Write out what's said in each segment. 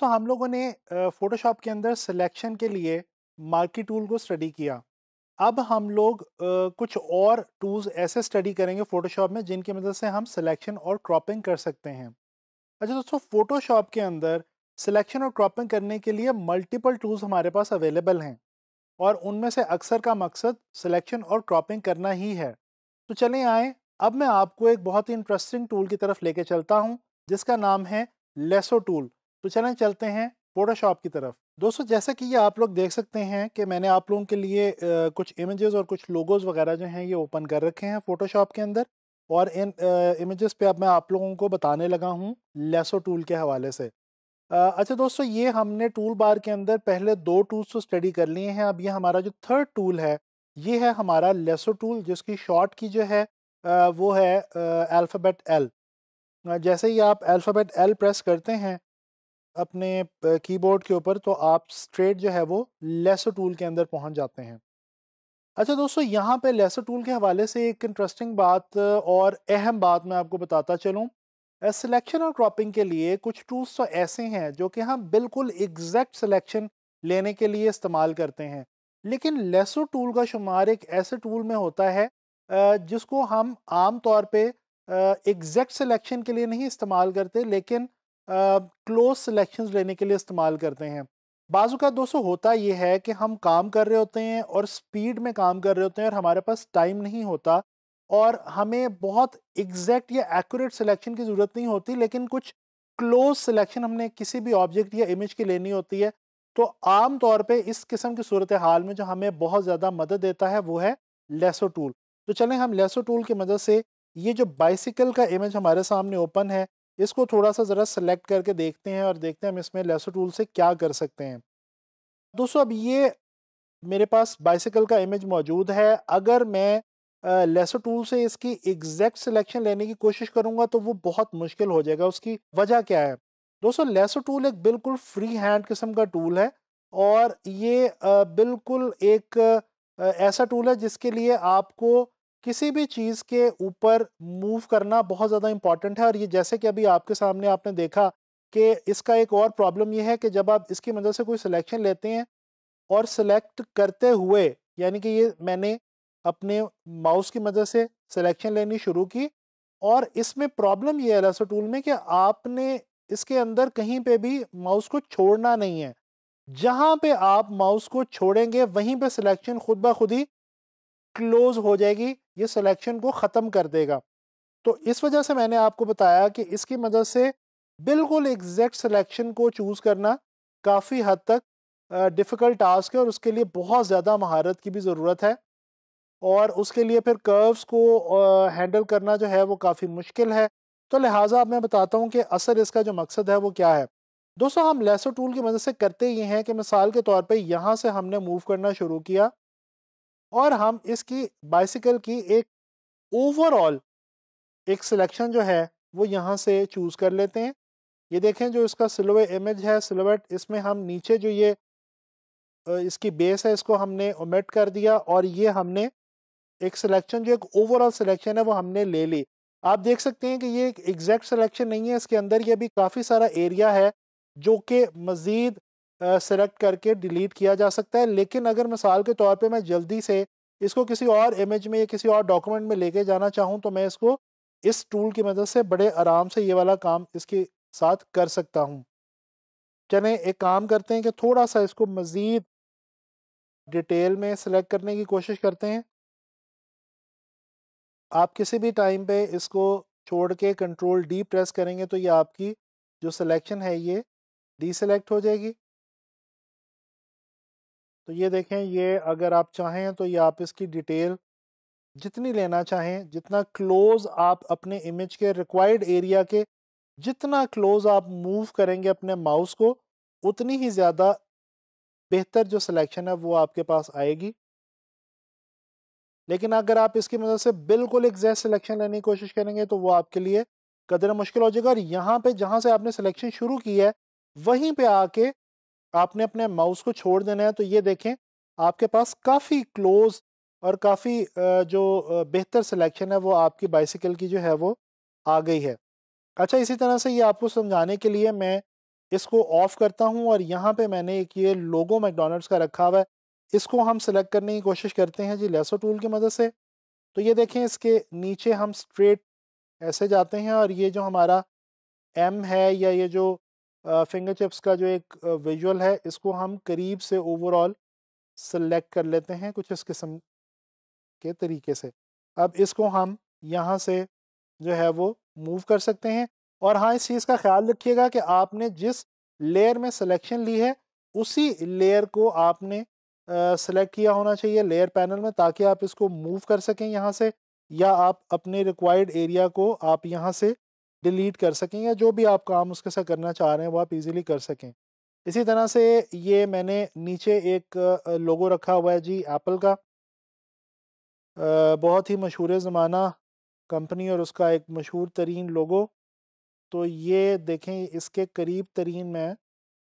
दोस्तों हम लोगों ने फ़ोटोशॉप के अंदर सिलेक्शन के लिए मार्की टूल को स्टडी किया अब हम लोग कुछ और टूल्स ऐसे स्टडी करेंगे फ़ोटोशॉप में जिनकी मदद से हम सिलेक्शन और क्रॉपिंग कर सकते हैं अच्छा दोस्तों फ़ोटोशॉप के अंदर सिलेक्शन और क्रॉपिंग करने के लिए मल्टीपल टूल्स हमारे पास अवेलेबल हैं और उनमें से अक्सर का मकसद सिलेक्शन और क्रॉपिंग करना ही है तो चलें आए अब मैं आपको एक बहुत ही इंटरेस्टिंग टूल की तरफ लेके चलता हूँ जिसका नाम है लेसो टूल तो चलें चलते हैं फोटोशॉप की तरफ दोस्तों जैसा कि ये आप लोग देख सकते हैं कि मैंने आप लोगों के लिए कुछ इमेजेस और कुछ लोगोज़ वगैरह जो हैं ये ओपन कर रखे हैं फोटोशॉप के अंदर और इन इमेजेस पे अब मैं आप लोगों को बताने लगा हूँ लेसो टूल के हवाले से अच्छा दोस्तों ये हमने टूल बार के अंदर पहले दो टूल्स तो स्टडी कर लिए हैं अब ये हमारा जो थर्ड टूल है ये है हमारा लेसो टूल जिसकी शॉर्ट की जो है वो है अल्फ़ाबेट एल जैसे ही आप अल्फ़ाबेट एल प्रेस करते हैं अपने कीबोर्ड के ऊपर तो आप स्ट्रेट जो है वो लेसो टूल के अंदर पहुंच जाते हैं अच्छा दोस्तों यहाँ पे लेसो टूल के हवाले से एक इंटरेस्टिंग बात और अहम बात मैं आपको बताता चलूँ सिलेक्शन और क्रॉपिंग के लिए कुछ टूल्स तो ऐसे हैं जो कि हम बिल्कुल एग्जैक्ट सिलेक्शन लेने के लिए इस्तेमाल करते हैं लेकिन लेसो टूल का शुमार एक ऐसे टूल में होता है जिसको हम आम तौर पे एग्जैक्ट सिलेक्शन के लिए नहीं इस्तेमाल करते लेकिन क्लोज सिलेक्शंस लेने के लिए इस्तेमाल करते हैं बाजू का दोस्तों होता ये है कि हम काम कर रहे होते हैं और स्पीड में काम कर रहे होते हैं और हमारे पास टाइम नहीं होता और हमें बहुत एग्जैक्ट या एक्यूरेट सिलेक्शन की ज़रूरत नहीं होती लेकिन कुछ क्लोज सिलेक्शन हमने किसी भी ऑब्जेक्ट या इमेज की लेनी होती है तो आम तौर पे इस किस्म की सूरत हाल में जो हमें बहुत ज़्यादा मदद देता है वो है लेसो टूल तो चलें हम लेसो टूल की मदद से ये जो बाइसिकल का इमेज हमारे सामने ओपन है इसको थोड़ा सा ज़रा सेलेक्ट करके देखते हैं और देखते हैं हम इसमें लेसो टूल से क्या कर सकते हैं दोस्तों अब ये मेरे पास बाइसिकल का इमेज मौजूद है अगर मैं लेसो टूल से इसकी एग्जैक्ट सिलेक्शन लेने की कोशिश करूँगा तो वो बहुत मुश्किल हो जाएगा उसकी वजह क्या है दोस्तों लेसो टूल एक बिल्कुल फ्री हैंड किस्म का टूल है और ये बिल्कुल एक ऐसा टूल है जिसके लिए आपको किसी भी चीज़ के ऊपर मूव करना बहुत ज़्यादा इंपॉर्टेंट है और ये जैसे कि अभी आपके सामने आपने देखा कि इसका एक और प्रॉब्लम ये है कि जब आप इसकी मदद से कोई सिलेक्शन लेते हैं और सिलेक्ट करते हुए यानी कि ये मैंने अपने माउस की मदद से सिलेक्शन लेनी शुरू की और इसमें प्रॉब्लम ये है रसो टूल में कि आपने इसके अंदर कहीं पे भी माउस को छोड़ना नहीं है जहाँ पे आप माउस को छोड़ेंगे वहीं पे सिलेक्शन खुद ब खुद ही क्लोज हो जाएगी ये सिलेक्शन को ख़त्म कर देगा तो इस वजह से मैंने आपको बताया कि इसकी मदद से बिल्कुल एग्जैक्ट सिलेक्शन को चूज़ करना काफ़ी हद तक डिफ़िकल्ट टास्क है और उसके लिए बहुत ज़्यादा महारत की भी ज़रूरत है और उसके लिए फिर कर्व्स को हैंडल करना जो है वो काफ़ी मुश्किल है तो लिहाजा अब मैं बताता हूँ कि असर इसका जो मकसद है वो क्या है दोस्तों हम लेसो टूल की मदद से करते ये हैं कि मिसाल के तौर पे यहाँ से हमने मूव करना शुरू किया और हम इसकी बाइसिकल की एक ओवरऑल एक सिलेक्शन जो है वो यहाँ से चूज़ कर लेते हैं ये देखें जो इसका सिलोवे इमेज है सिलोवेट इसमें हम नीचे जो ये इसकी बेस है इसको हमने ओमेट कर दिया और ये हमने एक सिलेक्शन जो एक ओवरऑल सिलेक्शन है वो हमने ले ली आप देख सकते हैं कि ये एक एग्जैक्ट सिलेक्शन नहीं है इसके अंदर ये भी काफ़ी सारा एरिया है जो कि मज़ीद सेलेक्ट करके डिलीट किया जा सकता है लेकिन अगर मिसाल के तौर पे मैं जल्दी से इसको किसी और इमेज में या किसी और डॉक्यूमेंट में लेके जाना चाहूँ तो मैं इसको इस टूल की मदद से बड़े आराम से ये वाला काम इसके साथ कर सकता हूँ चलें एक काम करते हैं कि थोड़ा सा इसको मज़ीद डिटेल में सेलेक्ट करने की कोशिश करते हैं आप किसी भी टाइम पे इसको छोड़ के कंट्रोल डी प्रेस करेंगे तो ये आपकी जो सिलेक्शन है ये डी सेलेक्ट हो जाएगी तो ये देखें ये अगर आप चाहें तो ये आप इसकी डिटेल जितनी लेना चाहें जितना क्लोज आप अपने इमेज के रिक्वायर्ड एरिया के जितना क्लोज आप मूव करेंगे अपने माउस को उतनी ही ज़्यादा बेहतर जो सिलेक्शन है वो आपके पास आएगी लेकिन अगर आप इसकी मदद से बिल्कुल एग्जैक्ट सिलेक्शन लेने की कोशिश करेंगे तो वो आपके लिए कदर मुश्किल हो जाएगा और यहाँ पे जहाँ से आपने सिलेक्शन शुरू की है वहीं पे आके आपने अपने माउस को छोड़ देना है तो ये देखें आपके पास काफ़ी क्लोज और काफ़ी जो बेहतर सिलेक्शन है वो आपकी बाइसिकल की जो है वो आ गई है अच्छा इसी तरह से ये आपको समझाने के लिए मैं इसको ऑफ़ करता हूँ और यहाँ पे मैंने एक ये लोगो मैकडोनल्ड्स का रखा हुआ है इसको हम सेलेक्ट करने की कोशिश करते हैं जी लेसो टूल की मदद से तो ये देखें इसके नीचे हम स्ट्रेट ऐसे जाते हैं और ये जो हमारा एम है या ये जो फिंगर चिप्स का जो एक विजुअल है इसको हम करीब से ओवरऑल सेलेक्ट कर लेते हैं कुछ इस किस्म के तरीके से अब इसको हम यहाँ से जो है वो मूव कर सकते हैं और हाँ इस चीज़ का ख्याल रखिएगा कि आपने जिस लेयर में सिलेक्शन ली है उसी लेयर को आपने सेलेक्ट किया होना चाहिए लेयर पैनल में ताकि आप इसको मूव कर सकें यहाँ से या आप अपने रिक्वायर्ड एरिया को आप यहाँ से डिलीट कर सकें या जो भी आप काम उसके साथ करना चाह रहे हैं वो आप इजीली कर सकें इसी तरह से ये मैंने नीचे एक लोगो रखा हुआ है जी एप्पल का बहुत ही मशहूर ज़माना कंपनी और उसका एक मशहूर तरीन लोगो तो ये देखें इसके करीब तरीन मैं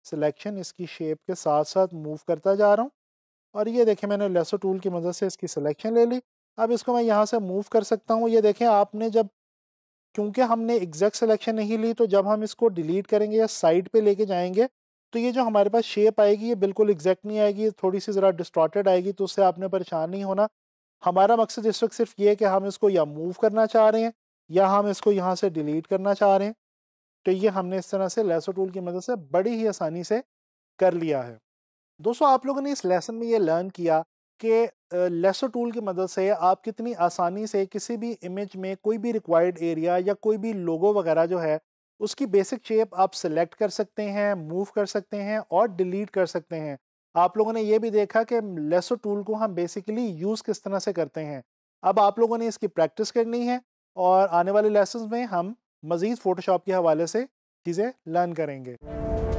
सिलेक्शन इसकी शेप के साथ साथ मूव करता जा रहा हूँ और ये देखें मैंने लेसो टूल की मदद से इसकी सिलेक्शन ले ली अब इसको मैं यहाँ से मूव कर सकता हूँ ये देखें आपने जब क्योंकि हमने एग्जैक्ट सिलेक्शन नहीं ली तो जब हम इसको डिलीट करेंगे या साइड पे लेके जाएंगे तो ये जो हमारे पास शेप आएगी ये बिल्कुल एग्जैक्ट नहीं आएगी थोड़ी सी ज़रा डिस्ट्रॉटेड आएगी तो उससे आपने परेशान नहीं होना हमारा मकसद इस वक्त सिर्फ ये है कि हम इसको या मूव करना चाह रहे हैं या हम इसको यहाँ से डिलीट करना चाह रहे हैं तो ये हमने इस तरह से लेसो टूल की मदद से बड़ी ही आसानी से कर लिया है दोस्तों आप लोगों ने इस लेसन में ये लर्न किया कि लेसर टूल की मदद से आप कितनी आसानी से किसी भी इमेज में कोई भी रिक्वायर्ड एरिया या कोई भी लोगो वगैरह जो है उसकी बेसिक शेप आप सिलेक्ट कर सकते हैं मूव कर सकते हैं और डिलीट कर सकते हैं आप लोगों ने ये भी देखा कि लेसो टूल को हम बेसिकली यूज़ किस तरह से करते हैं अब आप लोगों ने इसकी प्रैक्टिस करनी है और आने वाले लेसन में हम मज़ीद फ़ोटोशॉप के हवाले से चीज़ें लर्न करेंगे